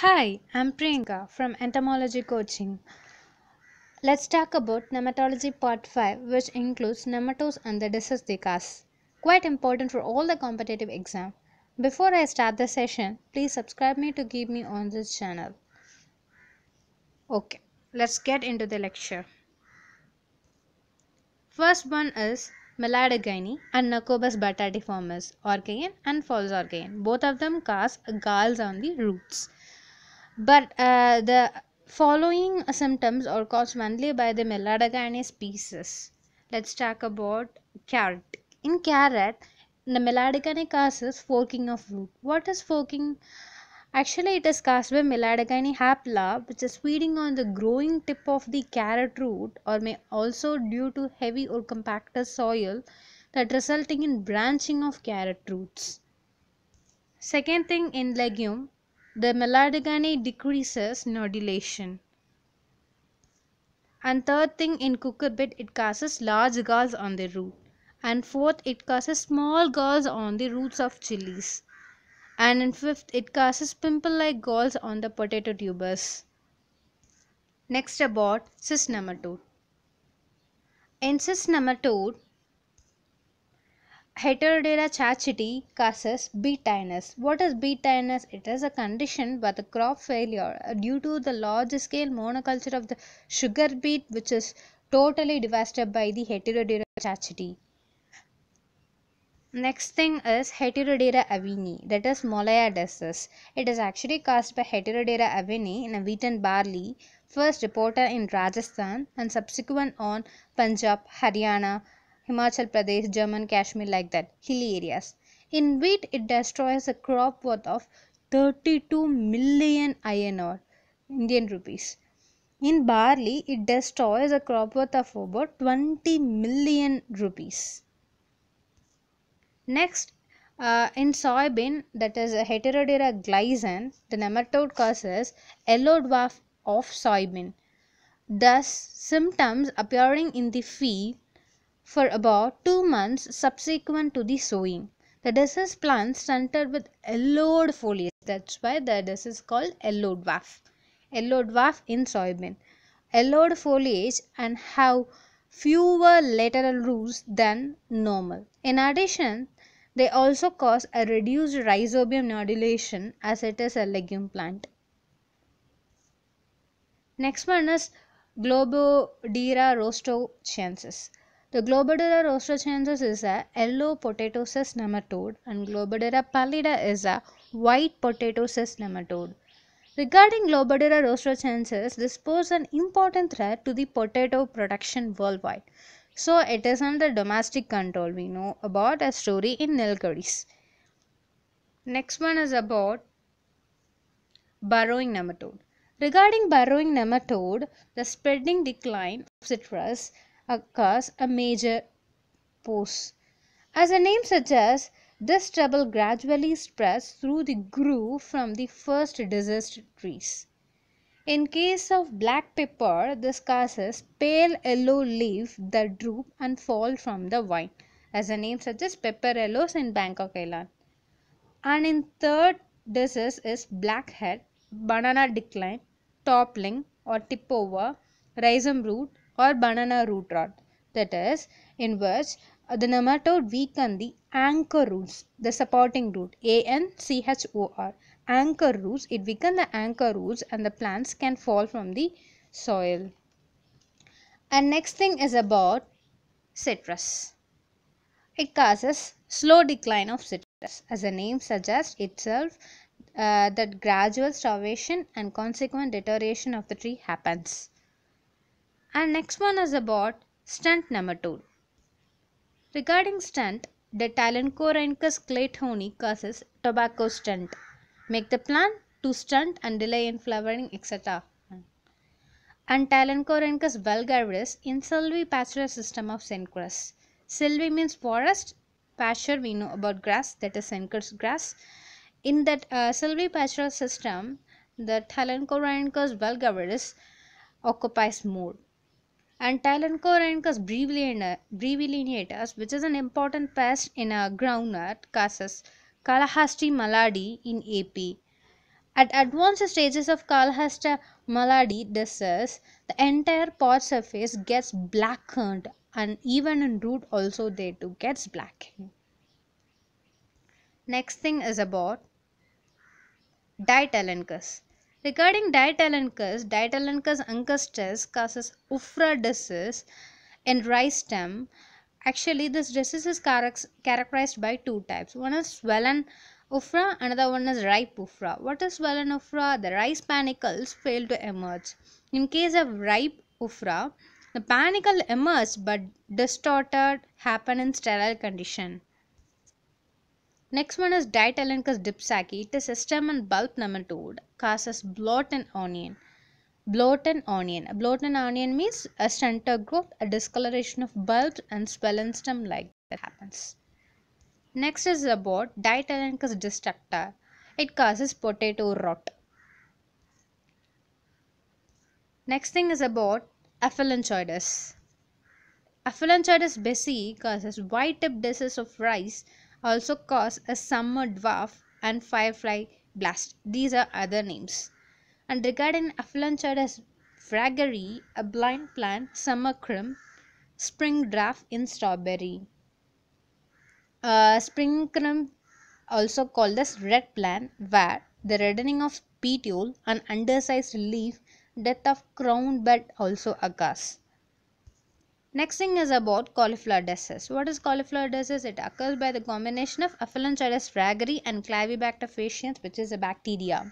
Hi, I'm Priyanka from Entomology Coaching. Let's talk about Nematology Part 5, which includes nematodes and the disease they cause. Quite important for all the competitive exam. Before I start the session, please subscribe me to keep me on this channel. Okay, let's get into the lecture. First one is Meladogyne and Narcobus batatiformis, organ and False organ. Both of them cause galls on the roots but uh, the following symptoms are caused mainly by the melanogainous species let's talk about carrot in carrot the melanogainous causes forking of root what is forking Actually, it is caused by Melanogaini hapla, which is feeding on the growing tip of the carrot root, or may also due to heavy or compacted soil that resulting in branching of carrot roots. Second thing in legume, the melanogyny decreases nodulation. And third thing in cucurbit it causes large galls on the root. And fourth it causes small galls on the roots of chilies. And in fifth it causes pimple like galls on the potato tubers. Next about cyst nematode. In cyst nematode Heterodera chachiti causes betinus. What is betinus? It is a condition by the crop failure uh, due to the large scale monoculture of the sugar beet, which is totally devastated by the Heterodera chachiti. Next thing is Heterodera avini, that is Molaya disease. It is actually caused by Heterodera avini in a wheat and barley, first reported in Rajasthan and subsequent on Punjab, Haryana, Himachal Pradesh, German Kashmir, like that, hilly areas. In wheat, it destroys a crop worth of 32 million INR, Indian rupees. In barley, it destroys a crop worth of about 20 million rupees. Next, uh, in soybean, that is Heterodera glycan, the nematode causes yellow dwarf of soybean. Thus, symptoms appearing in the field for about two months subsequent to the sowing. The disease plant stunted with yellowed foliage. That's why the disease is called yellow dwarf. Yellow dwarf in soybean. Yellowed foliage and have fewer lateral roots than normal. In addition, they also cause a reduced rhizobium nodulation as it is a legume plant. Next one is Globodira rostochiensis. The Globodera rostrachensis is a yellow potato nematode and Globodera pallida is a white potato nematode. Regarding Globodera rostrachensis, this poses an important threat to the potato production worldwide. So it is under domestic control. We know about a story in Nilgiris. Next one is about burrowing nematode. Regarding burrowing nematode, the spreading decline of citrus occurs a major pose. As the name suggests, this trouble gradually spreads through the groove from the first diseased trees. In case of black pepper, this causes pale yellow leaves that droop and fall from the vine. As the name suggests, pepper yellows in Bangkok Island. And in third disease is blackhead, banana decline, toppling or tip over, rhizome root, or banana root rot that is in which the nematode weaken the anchor roots the supporting root A N C H O R anchor roots it weaken the anchor roots and the plants can fall from the soil and next thing is about citrus it causes slow decline of citrus as the name suggests itself uh, that gradual starvation and consequent deterioration of the tree happens and next one is about stunt number 2. Regarding stunt, the Taloncorhynchus claytoni causes tobacco stunt. Make the plant to stunt and delay in flowering, etc. And Taloncorhynchus vulgaris in Sylvie pasture system of Cenchrus. Sylvie means forest, pasture we know about grass, that is Cenchrus grass. In that uh, pasture system, the Taloncorhynchus vulgaris occupies more and Tyrannocoryncus breviliniatus, which is an important pest in uh, groundnut, causes Kalahasti Maladi in AP. At advanced stages of Kalahasta Maladi disease, the entire pot surface gets blackened and even in root also they too gets blackened. Next thing is about Ditalonchus. Regarding diatalenchus, diatalenchus angustus causes Ufra disease in rice stem. Actually, this disease is characterized by two types. One is swollen Ufra, another one is ripe Ufra. What is swollen Ufra? The rice panicles fail to emerge. In case of ripe Ufra, the panicle emerges but distorted happen in sterile condition. Next one is Ditylenicus dipsaki. It is stem and bulb nematode. Causes blot onion. Blot onion. Blot onion means a center growth, a discoloration of bulb and and stem like that happens. Next is about Ditylenicus destructor. It causes potato rot. Next thing is about Aphalanchoides. Aphalanchoides besi causes white tip disease of rice also cause a summer dwarf and firefly blast. These are other names. And regarding affluenchard as fragary, a blind plant, summer crimp, spring draft in strawberry. Uh, spring crimp also called as red plant where the reddening of petiole, an undersized leaf, death of crown bud also occurs. Next thing is about cauliflower disease. What is cauliflower disease? It occurs by the combination of Aphelinchidis fragri* and Clavibacter faciens, which is a bacteria.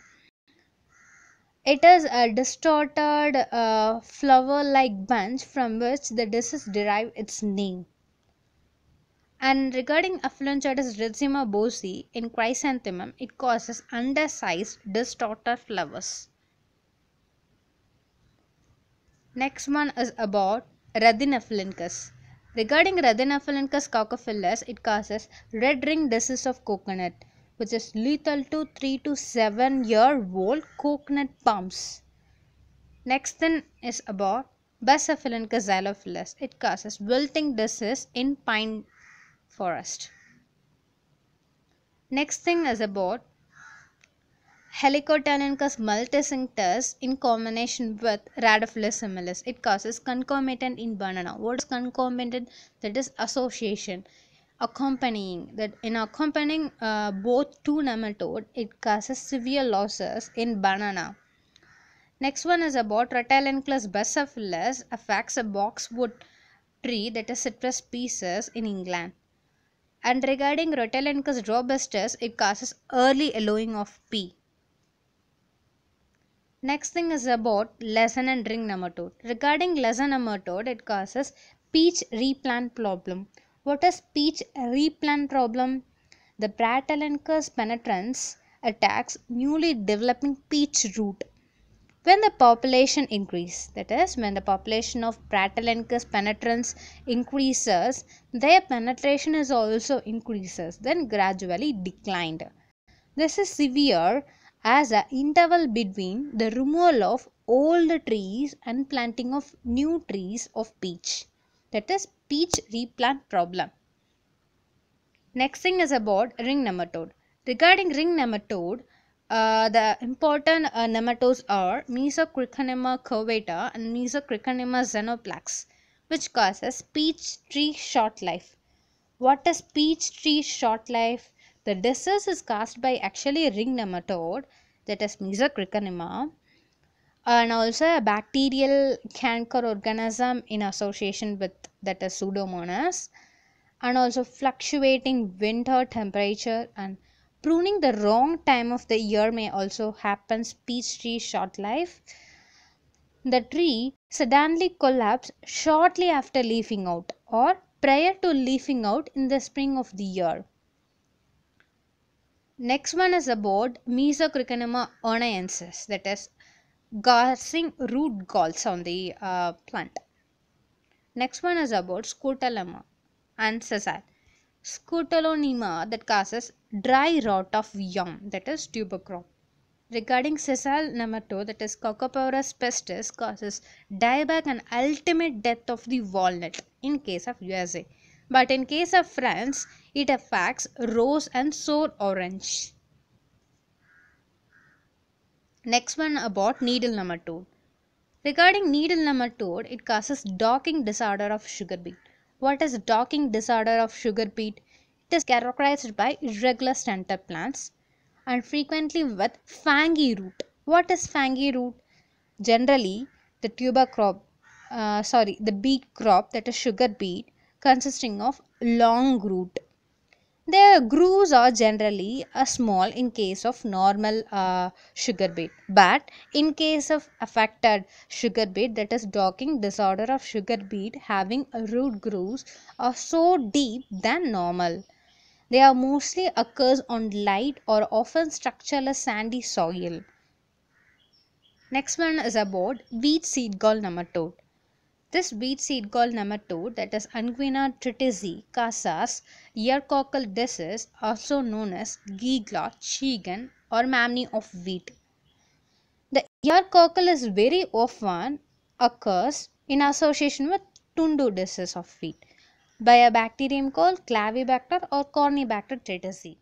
It is a distorted uh, flower-like bunch from which the disease derives its name. And regarding Aphelinchidis rhizima bosi in chrysanthemum, it causes undersized distorted flowers. Next one is about Radinophilancus. Regarding Radinophilancus coccophyllus, it causes red ring disease of coconut, which is lethal to 3 to 7 year old coconut palms. Next thing is about Basophilancus xylophilus. It causes wilting disease in pine forest. Next thing is about Helicotanuncus multisinctus in combination with Radiphilus similis. It causes concomitant in banana. What is concomitant? That is association. Accompanying that in accompanying uh, both two nematode, it causes severe losses in banana. Next one is about Retalenclus basophilus affects a boxwood tree that is citrus species in England. And regarding Retalenclus robustus, it causes early yellowing of pea. Next thing is about lesson and ring nematode. Regarding lesson nematode, it causes peach replant problem. What is peach replant problem? The Bratylenchus penetrans attacks newly developing peach root. When the population increase, that is when the population of Bratylenchus penetrans increases, their penetration is also increases, then gradually declined. This is severe as an interval between the removal of old trees and planting of new trees of peach. That is peach replant problem. Next thing is about ring nematode. Regarding ring nematode, uh, the important uh, nematodes are Mesocricanema curvata and Mesocricanema xenoplex, which causes peach tree short life. What is peach tree short life? The disease is caused by actually a ring nematode that is Mesocriconema and also a bacterial canker organism in association with that is Pseudomonas and also fluctuating winter temperature and pruning the wrong time of the year may also happen peach tree short life the tree suddenly collapse shortly after leafing out or prior to leafing out in the spring of the year Next one is about Mesocricanema onaiensis, that is gassing root galls on the uh, plant. Next one is about Scotalema and sessile. Scutellonema that causes dry rot of young, that is tubercle. Regarding sessile nematode, that is Coccopora pestis, causes dieback and ultimate death of the walnut in case of USA. But in case of France, it affects rose and sore orange. Next one about needle number 2. Regarding needle number 2, it causes docking disorder of sugar beet. What is docking disorder of sugar beet? It is characterized by irregular stunted plants and frequently with fangy root. What is fangy root? Generally, the tuber crop, uh, sorry, the beet crop that is sugar beet consisting of long root. Their grooves are generally uh, small in case of normal uh, sugar beet, but in case of affected sugar beet, that is docking disorder of sugar beet, having root grooves are so deep than normal. They are mostly occurs on light or often structureless sandy soil. Next one is about wheat seed gall nematode. This wheat seed called nematode that is Anguina tritizi casas cockle disease also known as giglot, shegan or mammy of wheat. The cockle is very often occurs in association with tundu disease of wheat by a bacterium called Clavibacter or Cornibacter tritici.